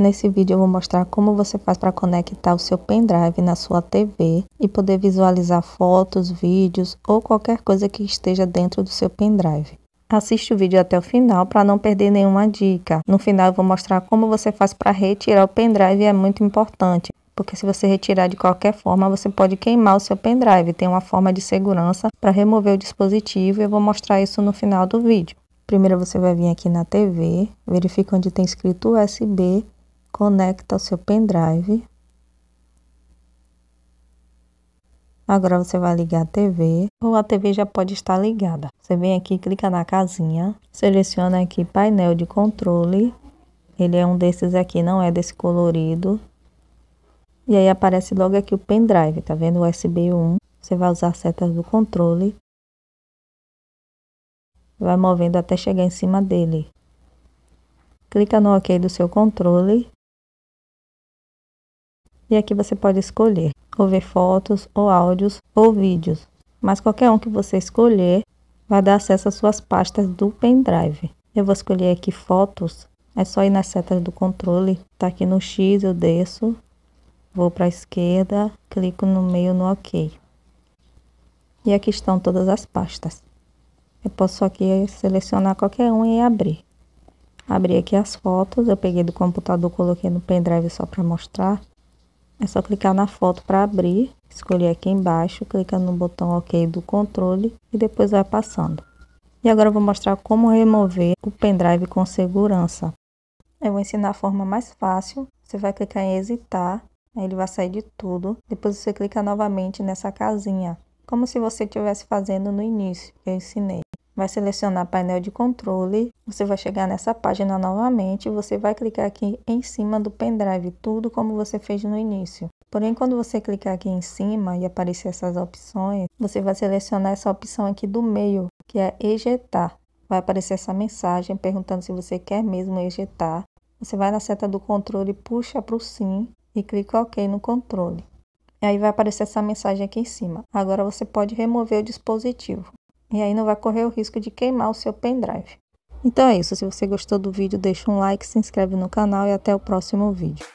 Nesse vídeo eu vou mostrar como você faz para conectar o seu pendrive na sua TV e poder visualizar fotos, vídeos ou qualquer coisa que esteja dentro do seu pendrive. Assiste o vídeo até o final para não perder nenhuma dica. No final eu vou mostrar como você faz para retirar o pendrive, é muito importante porque se você retirar de qualquer forma, você pode queimar o seu pendrive. Tem uma forma de segurança para remover o dispositivo e eu vou mostrar isso no final do vídeo. Primeiro você vai vir aqui na TV, verifica onde tem escrito USB conecta o seu pendrive. Agora você vai ligar a TV, ou a TV já pode estar ligada. Você vem aqui, clica na casinha, seleciona aqui painel de controle. Ele é um desses aqui, não é desse colorido. E aí aparece logo aqui o pendrive, tá vendo? USB 1. Você vai usar as setas do controle. Vai movendo até chegar em cima dele. Clica no OK do seu controle. E aqui você pode escolher ou ver fotos, ou áudios, ou vídeos. Mas qualquer um que você escolher vai dar acesso às suas pastas do pendrive. Eu vou escolher aqui fotos. É só ir nas setas do controle. Tá aqui no X, eu desço. Vou para a esquerda, clico no meio no OK. E aqui estão todas as pastas. Eu posso aqui selecionar qualquer um e abrir. Abri aqui as fotos, eu peguei do computador, coloquei no pendrive só para mostrar. É só clicar na foto para abrir, escolher aqui embaixo, clica no botão OK do controle e depois vai passando. E agora eu vou mostrar como remover o pendrive com segurança. Eu vou ensinar a forma mais fácil. Você vai clicar em hesitar, aí ele vai sair de tudo. Depois você clica novamente nessa casinha, como se você estivesse fazendo no início que eu ensinei vai selecionar painel de controle, você vai chegar nessa página novamente, você vai clicar aqui em cima do pendrive, tudo como você fez no início. Porém, quando você clicar aqui em cima e aparecer essas opções, você vai selecionar essa opção aqui do meio, que é ejetar. Vai aparecer essa mensagem perguntando se você quer mesmo ejetar. Você vai na seta do controle, puxa para o sim e clica OK no controle. E aí vai aparecer essa mensagem aqui em cima. Agora você pode remover o dispositivo e aí não vai correr o risco de queimar o seu pendrive. Então é isso, se você gostou do vídeo, deixa um like, se inscreve no canal e até o próximo vídeo.